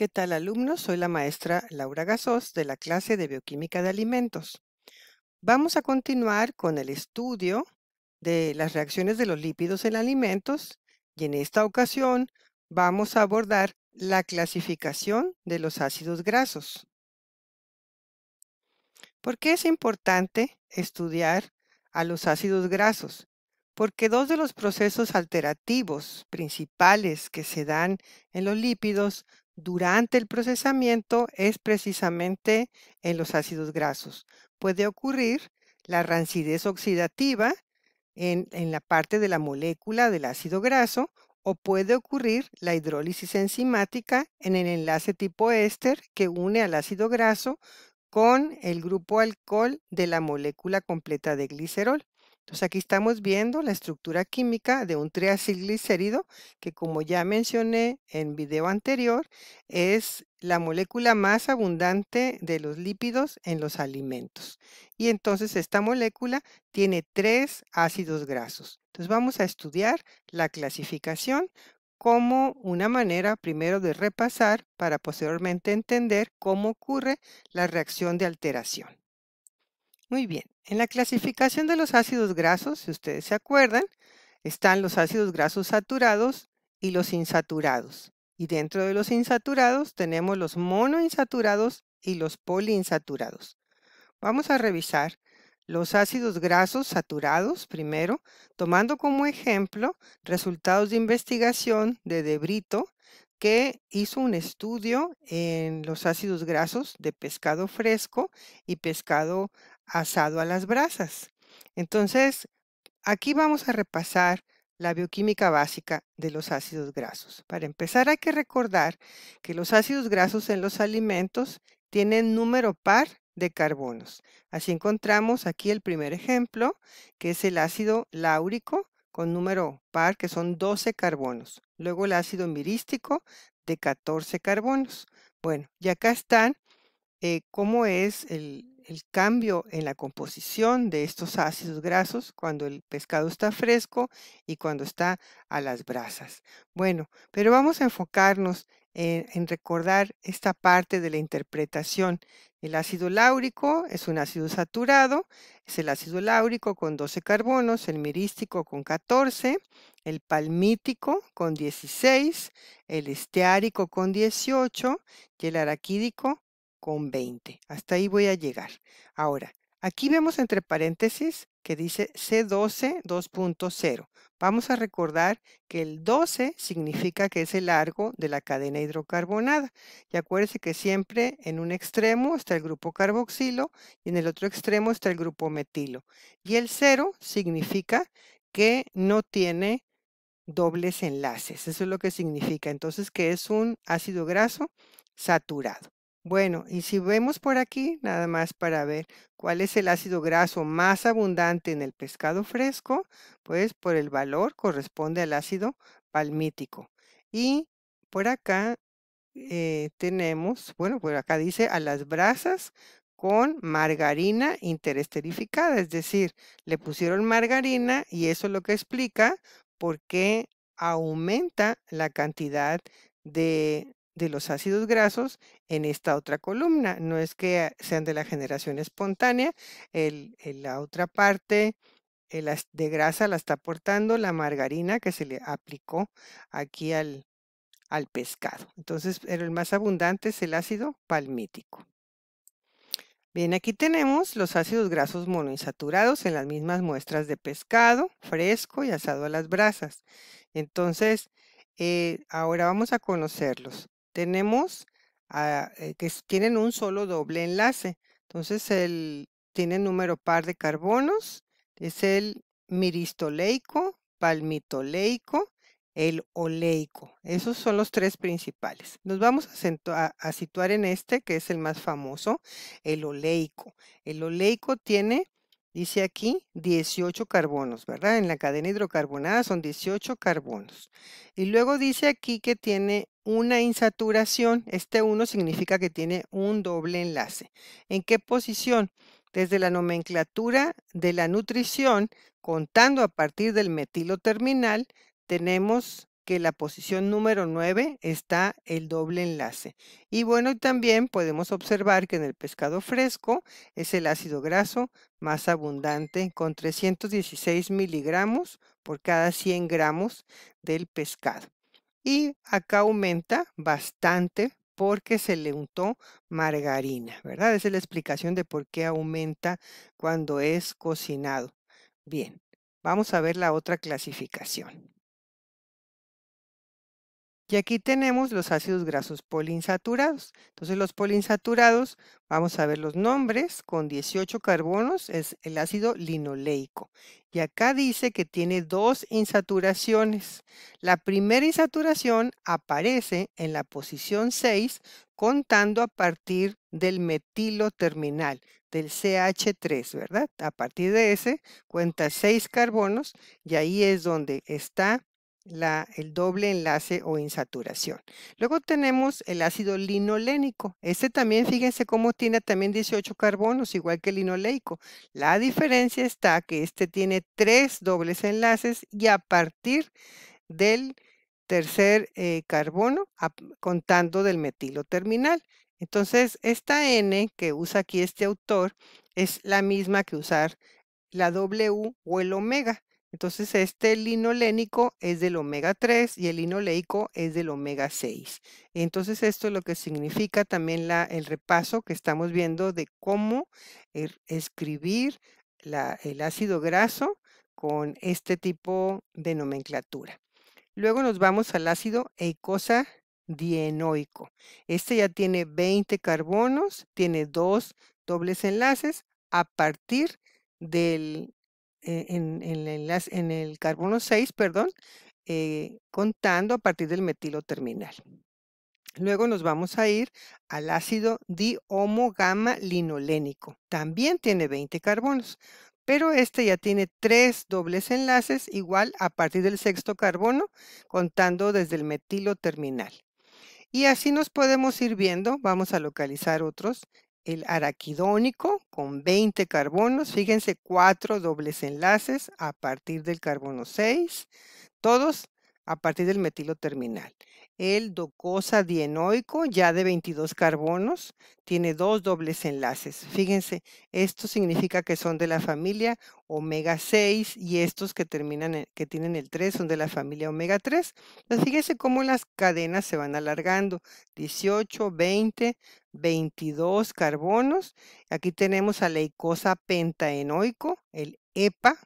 ¿Qué tal alumnos? Soy la maestra Laura Gasos de la clase de Bioquímica de Alimentos. Vamos a continuar con el estudio de las reacciones de los lípidos en alimentos y en esta ocasión vamos a abordar la clasificación de los ácidos grasos. ¿Por qué es importante estudiar a los ácidos grasos? Porque dos de los procesos alterativos principales que se dan en los lípidos durante el procesamiento es precisamente en los ácidos grasos. Puede ocurrir la rancidez oxidativa en, la parte de la molécula del ácido graso o puede ocurrir la hidrólisis enzimática en el enlace tipo éster que une al ácido graso con el grupo alcohol de la molécula completa de glicerol. Entonces aquí estamos viendo la estructura química de un triacilglicérido que como ya mencioné en video anterior es la molécula más abundante de los lípidos en los alimentos. Y entonces esta molécula tiene tres ácidos grasos. Entonces vamos a estudiar la clasificación como una manera primero de repasar para posteriormente entender cómo ocurre la reacción de alteración. Muy bien, en la clasificación de los ácidos grasos, si ustedes se acuerdan, están los ácidos grasos saturados y los insaturados. Y dentro de los insaturados tenemos los monoinsaturados y los poliinsaturados. Vamos a revisar los ácidos grasos saturados primero, tomando como ejemplo resultados de investigación de Debrito, que hizo un estudio en los ácidos grasos de pescado fresco y pescado asado a las brasas. Entonces, aquí vamos a repasar la bioquímica básica de los ácidos grasos. Para empezar, hay que recordar que los ácidos grasos en los alimentos tienen número par de carbonos. Así encontramos aquí el primer ejemplo, que es el ácido láurico con número par, que son 12 carbonos. Luego el ácido mirístico de 14 carbonos. Bueno, y acá están eh, cómo es el, el cambio en la composición de estos ácidos grasos cuando el pescado está fresco y cuando está a las brasas. Bueno, pero vamos a enfocarnos en, recordar esta parte de la interpretación. El ácido láurico es un ácido saturado, es el ácido láurico con 12 carbonos, el mirístico con 14, el palmítico con 16, el esteárico con 18 y el araquídico con 20. Hasta ahí voy a llegar. Ahora, aquí vemos entre paréntesis que dice C12 2.0. Vamos a recordar que el 12 significa que es el largo de la cadena hidrocarbonada. Y acuérdense que siempre en un extremo está el grupo carboxilo y en el otro extremo está el grupo metilo. Y el 0 significa que no tiene dobles enlaces. Eso es lo que significa entonces que es un ácido graso saturado. Bueno, y si vemos por aquí, nada más para ver cuál es el ácido graso más abundante en el pescado fresco, pues por el valor corresponde al ácido palmítico. Y por acá eh, tenemos, bueno, por acá dice a las brasas con margarina interesterificada, es decir, le pusieron margarina y eso es lo que explica por qué aumenta la cantidad de de los ácidos grasos en esta otra columna. No es que sean de la generación espontánea, el, la otra parte el, de grasa la está aportando la margarina que se le aplicó aquí al, pescado. Entonces, el más abundante es el ácido palmítico. Bien, aquí tenemos los ácidos grasos monoinsaturados en las mismas muestras de pescado fresco y asado a las brasas. Entonces, eh, ahora vamos a conocerlos tenemos ah, eh, que tienen un solo doble enlace. Entonces, el, tiene número par de carbonos, es el miristoleico, palmitoleico, el oleico. Esos son los tres principales. Nos vamos a, a, situar en este, que es el más famoso, el oleico. El oleico tiene, dice aquí, 18 carbonos, ¿verdad? En la cadena hidrocarbonada son 18 carbonos. Y luego dice aquí que tiene una insaturación, este 1 significa que tiene un doble enlace. ¿En qué posición? Desde la nomenclatura de la nutrición, contando a partir del metilo terminal, tenemos que la posición número 9 está el doble enlace. Y bueno, también podemos observar que en el pescado fresco es el ácido graso más abundante con 316 miligramos por cada 100 gramos del pescado y acá aumenta bastante porque se le untó margarina, ¿verdad? Esa es la explicación de por qué aumenta cuando es cocinado. Bien, vamos a ver la otra clasificación. Y aquí tenemos los ácidos grasos poliinsaturados. Entonces los poliinsaturados, vamos a ver los nombres, con 18 carbonos es el ácido linoleico. Y acá dice que tiene dos insaturaciones. La primera insaturación aparece en la posición 6 contando a partir del metilo terminal, del CH3, ¿verdad? A partir de ese cuenta 6 carbonos y ahí es donde está el doble enlace o insaturación. Luego tenemos el ácido linolénico. Este también, fíjense cómo tiene también 18 carbonos, igual que el linoleico. La diferencia está que este tiene tres dobles enlaces y a partir del tercer eh, carbono, contando del metilo terminal. Entonces, esta N que usa aquí este autor es la misma que usar la W o el omega. Entonces, este linolénico es del omega 3 y el linoleico es del omega 6. Entonces, esto es lo que significa también la, el repaso que estamos viendo de cómo er, escribir el ácido graso con este tipo de nomenclatura. Luego nos vamos al ácido eicosadienoico. Este ya tiene 20 carbonos, tiene dos dobles enlaces a partir del eh, en, el carbono 6, perdón, eh, contando a partir del metilo terminal. Luego nos vamos a ir al ácido dihomogama linolénico. También tiene 20 carbonos, pero este ya tiene tres dobles enlaces igual a partir del sexto carbono, contando desde el metilo terminal. Y así nos podemos ir viendo, vamos a localizar otros el araquidónico con 20 carbonos, fíjense, cuatro dobles enlaces a partir del carbono 6, todos a partir del metilo terminal. El docosa dienoico, ya de 22 carbonos, tiene dos dobles enlaces. Fíjense, esto significa que son de la familia omega 6 y estos que terminan que tienen el 3 son de la familia omega 3. Entonces, fíjense cómo las cadenas se van alargando, 18, 20, 22 carbonos. Aquí tenemos al leicosa pentaenoico, el EPA,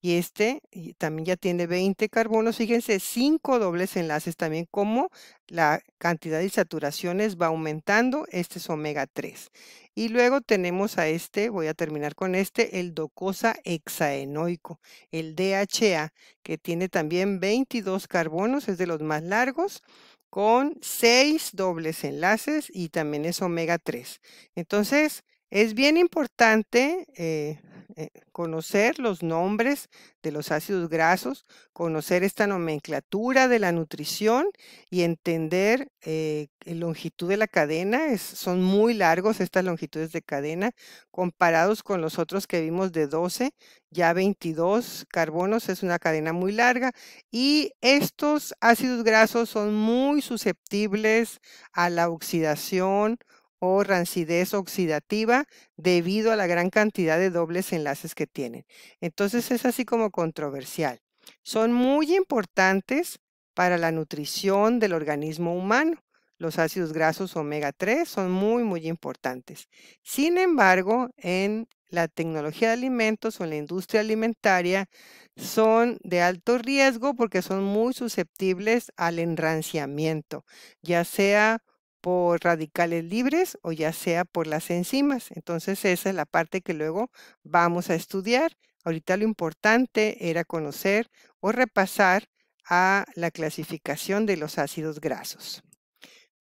y este también ya tiene 20 carbonos. Fíjense, 5 dobles enlaces también, como la cantidad de saturaciones va aumentando. Este es omega 3. Y luego tenemos a este, voy a terminar con este, el docosa hexaenoico, el DHA, que tiene también 22 carbonos, es de los más largos con seis dobles enlaces y también es omega 3. Entonces, es bien importante eh, eh, conocer los nombres de los ácidos grasos, conocer esta nomenclatura de la nutrición y entender la eh, longitud de la cadena. son muy largos estas longitudes de cadena comparados con los otros que vimos de 12, ya 22 carbonos es una cadena muy larga y estos ácidos grasos son muy susceptibles a la oxidación o rancidez oxidativa debido a la gran cantidad de dobles enlaces que tienen. Entonces es así como controversial. Son muy importantes para la nutrición del organismo humano. Los ácidos grasos omega 3 son muy, muy importantes. Sin embargo, en la tecnología de alimentos o en la industria alimentaria son de alto riesgo porque son muy susceptibles al enranciamiento, ya sea por radicales libres o ya sea por las enzimas. Entonces esa es la parte que luego vamos a estudiar. Ahorita lo importante era conocer o repasar a la clasificación de los ácidos grasos.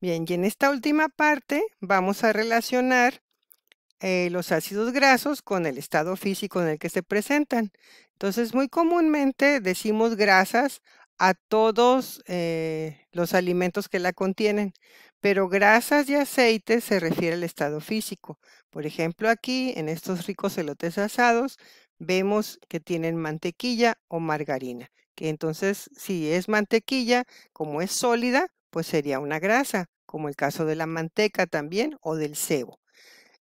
Bien, y en esta última parte vamos a relacionar eh, los ácidos grasos con el estado físico en el que se presentan. Entonces, muy comúnmente decimos grasas a todos eh, los alimentos que la contienen pero grasas y aceites se refiere al estado físico. Por ejemplo, aquí en estos ricos elotes asados vemos que tienen mantequilla o margarina, que entonces si es mantequilla, como es sólida, pues sería una grasa, como el caso de la manteca también o del sebo.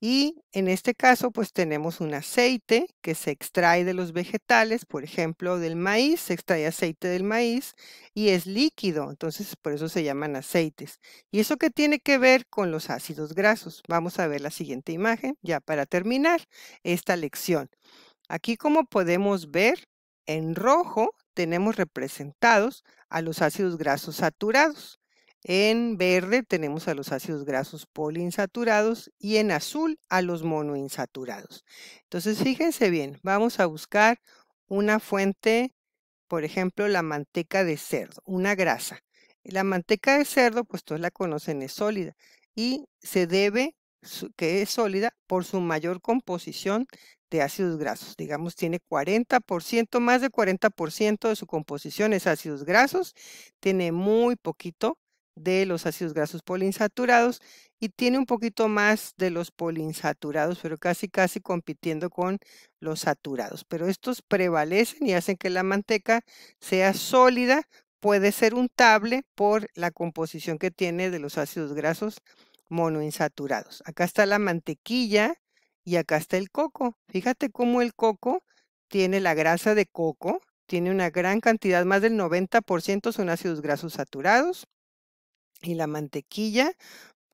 Y en este caso, pues tenemos un aceite que se extrae de los vegetales, por ejemplo, del maíz, se extrae aceite del maíz y es líquido, entonces por eso se llaman aceites. ¿Y eso qué tiene que ver con los ácidos grasos? Vamos a ver la siguiente imagen ya para terminar esta lección. Aquí como podemos ver, en rojo tenemos representados a los ácidos grasos saturados. En verde tenemos a los ácidos grasos poliinsaturados y en azul a los monoinsaturados. Entonces, fíjense bien, vamos a buscar una fuente, por ejemplo, la manteca de cerdo, una grasa. La manteca de cerdo, pues todos la conocen, es sólida y se debe que es sólida por su mayor composición de ácidos grasos. Digamos, tiene 40%, más de 40% de su composición es ácidos grasos, tiene muy poquito de los ácidos grasos poliinsaturados y tiene un poquito más de los poliinsaturados, pero casi casi compitiendo con los saturados. Pero estos prevalecen y hacen que la manteca sea sólida, puede ser untable por la composición que tiene de los ácidos grasos monoinsaturados. Acá está la mantequilla y acá está el coco. Fíjate cómo el coco tiene la grasa de coco, tiene una gran cantidad, más del 90% son ácidos grasos saturados y la mantequilla,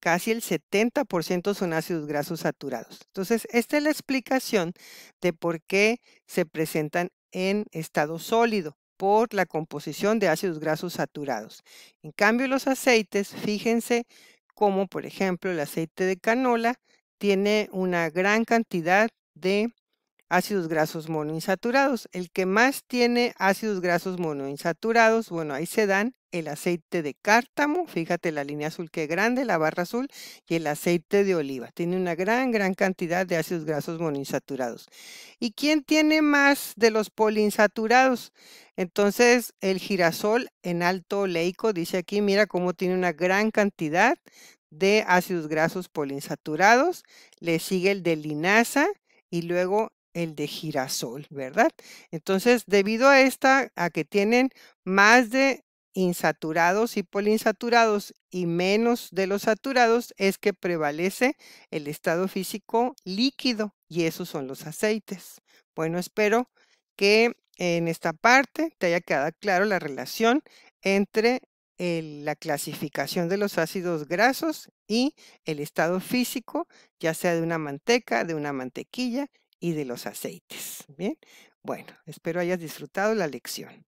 casi el 70% son ácidos grasos saturados. Entonces, esta es la explicación de por qué se presentan en estado sólido por la composición de ácidos grasos saturados. En cambio, los aceites, fíjense como por ejemplo el aceite de canola tiene una gran cantidad de ácidos grasos monoinsaturados. El que más tiene ácidos grasos monoinsaturados, bueno, ahí se dan el aceite de cártamo, fíjate la línea azul que grande, la barra azul, y el aceite de oliva. Tiene una gran, gran cantidad de ácidos grasos monoinsaturados. ¿Y quién tiene más de los poliinsaturados? Entonces, el girasol en alto oleico, dice aquí, mira cómo tiene una gran cantidad de ácidos grasos polinsaturados, Le sigue el de linaza y luego el de girasol, ¿verdad? Entonces, debido a esta, a que tienen más de insaturados y poliinsaturados y menos de los saturados, es que prevalece el estado físico líquido y esos son los aceites. Bueno, espero que en esta parte te haya quedado claro la relación entre la clasificación de los ácidos grasos y el estado físico, ya sea de una manteca, de una mantequilla y de los aceites. Bien, bueno, espero hayas disfrutado la lección.